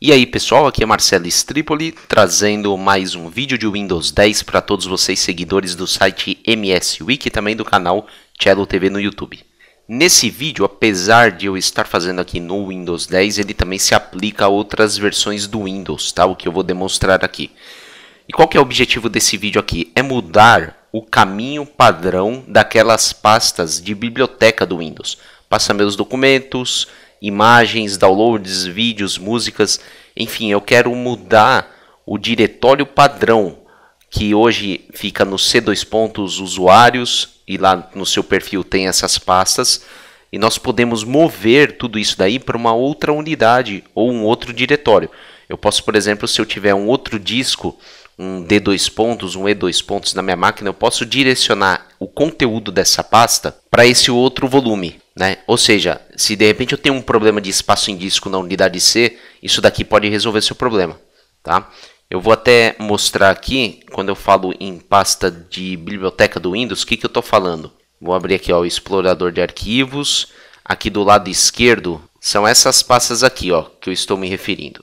E aí pessoal, aqui é Marcelo Stripoli trazendo mais um vídeo de Windows 10 para todos vocês seguidores do site MS Week e também do canal Cello TV no YouTube. Nesse vídeo, apesar de eu estar fazendo aqui no Windows 10, ele também se aplica a outras versões do Windows, tá? o que eu vou demonstrar aqui. E qual que é o objetivo desse vídeo aqui? É mudar o caminho padrão daquelas pastas de biblioteca do Windows. Passa meus documentos, imagens, downloads, vídeos, músicas, enfim, eu quero mudar o diretório padrão que hoje fica no C2 pontos usuários e lá no seu perfil tem essas pastas e nós podemos mover tudo isso daí para uma outra unidade ou um outro diretório. Eu posso, por exemplo, se eu tiver um outro disco um D2 pontos, um E2 pontos na minha máquina, eu posso direcionar o conteúdo dessa pasta para esse outro volume, né? Ou seja, se de repente eu tenho um problema de espaço em disco na unidade C, isso daqui pode resolver seu problema, tá? Eu vou até mostrar aqui, quando eu falo em pasta de biblioteca do Windows, o que, que eu estou falando? Vou abrir aqui ó, o explorador de arquivos. Aqui do lado esquerdo são essas pastas aqui ó, que eu estou me referindo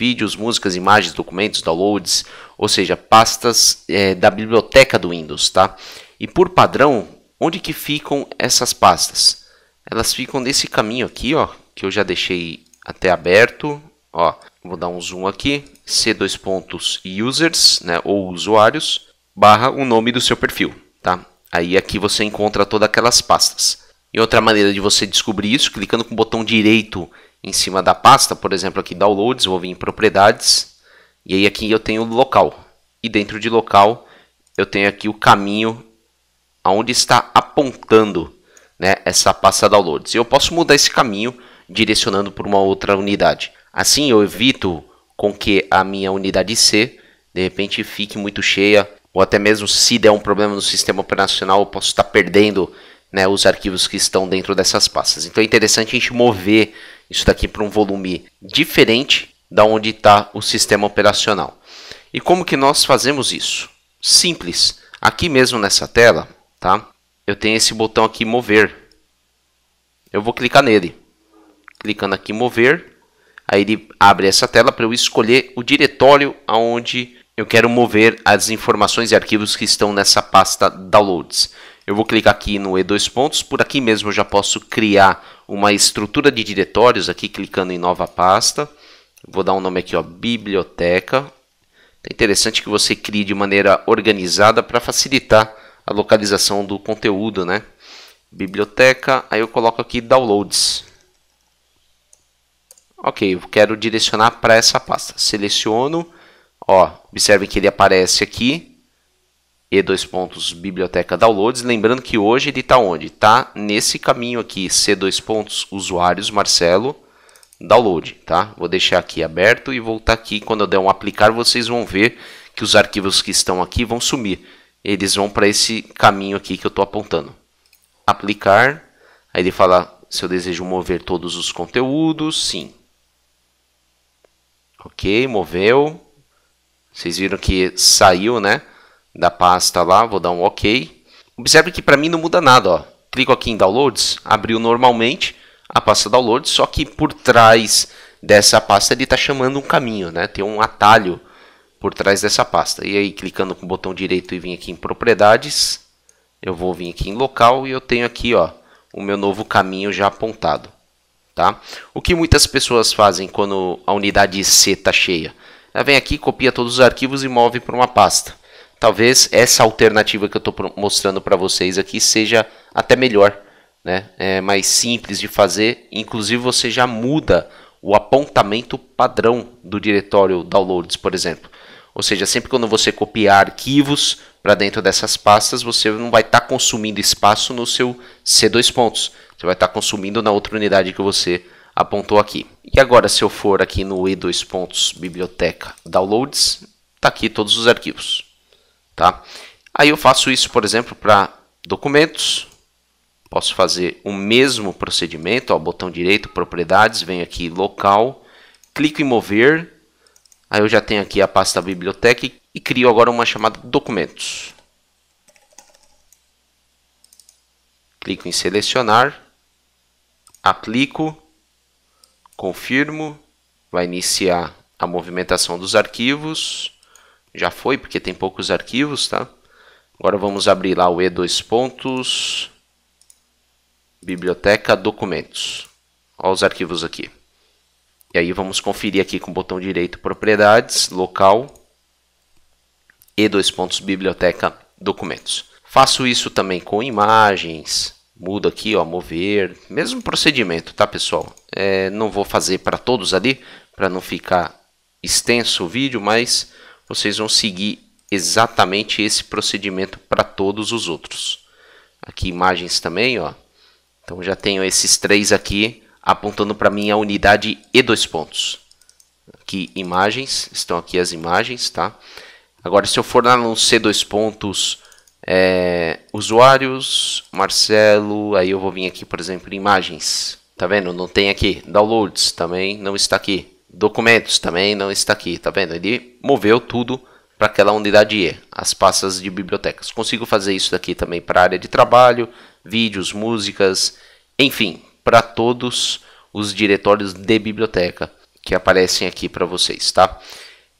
vídeos, músicas, imagens, documentos, downloads, ou seja, pastas é, da biblioteca do Windows, tá? E por padrão, onde que ficam essas pastas? Elas ficam nesse caminho aqui, ó, que eu já deixei até aberto, ó. Vou dar um zoom aqui, c dois pontos users, né, ou usuários, barra o nome do seu perfil, tá? Aí aqui você encontra todas aquelas pastas. E outra maneira de você descobrir isso, clicando com o botão direito em cima da pasta, por exemplo, aqui downloads, vou vir em propriedades, e aí aqui eu tenho local. E dentro de local, eu tenho aqui o caminho aonde está apontando né, essa pasta downloads. E eu posso mudar esse caminho direcionando para uma outra unidade. Assim eu evito com que a minha unidade C de repente fique muito cheia, ou até mesmo se der um problema no sistema operacional, eu posso estar perdendo né, os arquivos que estão dentro dessas pastas. Então é interessante a gente mover isso daqui para um volume diferente da onde está o sistema operacional. E como que nós fazemos isso? Simples. Aqui mesmo nessa tela, tá? Eu tenho esse botão aqui mover. Eu vou clicar nele. Clicando aqui mover, aí ele abre essa tela para eu escolher o diretório aonde eu quero mover as informações e arquivos que estão nessa pasta downloads. Eu vou clicar aqui no E2 pontos, por aqui mesmo eu já posso criar uma estrutura de diretórios aqui clicando em nova pasta. Vou dar um nome aqui, ó, biblioteca. É interessante que você crie de maneira organizada para facilitar a localização do conteúdo, né? Biblioteca, aí eu coloco aqui downloads. Ok, eu quero direcionar para essa pasta. Seleciono, ó, observe que ele aparece aqui e dois pontos biblioteca downloads. Lembrando que hoje ele está onde? Está nesse caminho aqui, c dois pontos usuários Marcelo download, tá? Vou deixar aqui aberto e voltar aqui. Quando eu der um aplicar, vocês vão ver que os arquivos que estão aqui vão sumir. Eles vão para esse caminho aqui que eu estou apontando. Aplicar, aí ele fala se eu desejo mover todos os conteúdos, sim. Ok, moveu. Vocês viram que saiu, né? da pasta lá, vou dar um OK. Observe que para mim não muda nada, ó. Clico aqui em Downloads, abriu normalmente a pasta Downloads, só que por trás dessa pasta ele está chamando um caminho, né? Tem um atalho por trás dessa pasta. E aí, clicando com o botão direito e vim aqui em Propriedades, eu vou vir aqui em Local e eu tenho aqui, ó, o meu novo caminho já apontado, tá? O que muitas pessoas fazem quando a unidade C está cheia? Ela vem aqui, copia todos os arquivos e move para uma pasta talvez essa alternativa que eu estou mostrando para vocês aqui seja até melhor, né? É mais simples de fazer. Inclusive você já muda o apontamento padrão do diretório downloads, por exemplo. Ou seja, sempre quando você copiar arquivos para dentro dessas pastas, você não vai estar tá consumindo espaço no seu C2 pontos. Você vai estar tá consumindo na outra unidade que você apontou aqui. E agora, se eu for aqui no E2 pontos biblioteca downloads, está aqui todos os arquivos. Tá? Aí eu faço isso, por exemplo, para documentos. Posso fazer o mesmo procedimento, ó, botão direito, propriedades, venho aqui local, clico em mover, aí eu já tenho aqui a pasta biblioteca e crio agora uma chamada documentos. Clico em selecionar, aplico, confirmo, vai iniciar a movimentação dos arquivos já foi, porque tem poucos arquivos, tá? Agora vamos abrir lá o E2 pontos, biblioteca, documentos. Olha os arquivos aqui. E aí vamos conferir aqui com o botão direito propriedades, local, E2 pontos, biblioteca, documentos. Faço isso também com imagens, mudo aqui, ó, mover, mesmo procedimento, tá pessoal? É, não vou fazer para todos ali, para não ficar extenso o vídeo, mas vocês vão seguir exatamente esse procedimento para todos os outros. Aqui imagens também, ó. Então já tenho esses três aqui apontando para mim a unidade e dois pontos. Aqui imagens, estão aqui as imagens, tá? Agora se eu for lá no C dois pontos, é, usuários, Marcelo, aí eu vou vir aqui, por exemplo, imagens. Tá vendo? Não tem aqui. Downloads também não está aqui. Documentos também não está aqui, tá vendo? Ele moveu tudo para aquela unidade E, as pastas de bibliotecas. Consigo fazer isso daqui também para a área de trabalho, vídeos, músicas, enfim, para todos os diretórios de biblioteca que aparecem aqui para vocês, tá?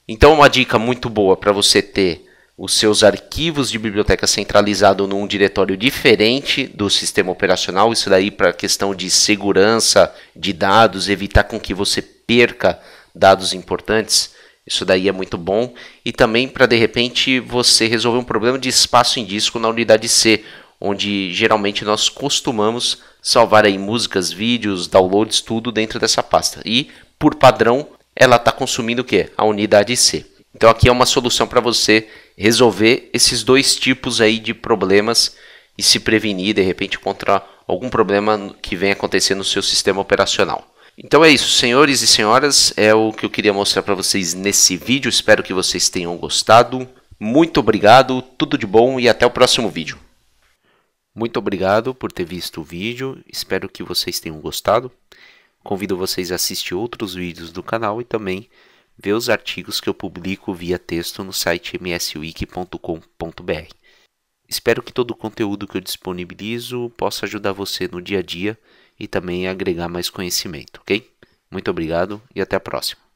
Então, uma dica muito boa para você ter os seus arquivos de biblioteca centralizado num diretório diferente do sistema operacional, isso daí para questão de segurança de dados, evitar com que você perca dados importantes. Isso daí é muito bom. E também para de repente você resolver um problema de espaço em disco na unidade C, onde geralmente nós costumamos salvar aí músicas, vídeos, downloads, tudo dentro dessa pasta. E por padrão, ela está consumindo o que? A unidade C. Então aqui é uma solução para você resolver esses dois tipos aí de problemas e se prevenir de repente contra algum problema que venha acontecer no seu sistema operacional. Então é isso, senhores e senhoras, é o que eu queria mostrar para vocês nesse vídeo. Espero que vocês tenham gostado. Muito obrigado, tudo de bom e até o próximo vídeo. Muito obrigado por ter visto o vídeo, espero que vocês tenham gostado. Convido vocês a assistir outros vídeos do canal e também ver os artigos que eu publico via texto no site mswiki.com.br. Espero que todo o conteúdo que eu disponibilizo possa ajudar você no dia a dia e também agregar mais conhecimento, ok? Muito obrigado e até a próxima.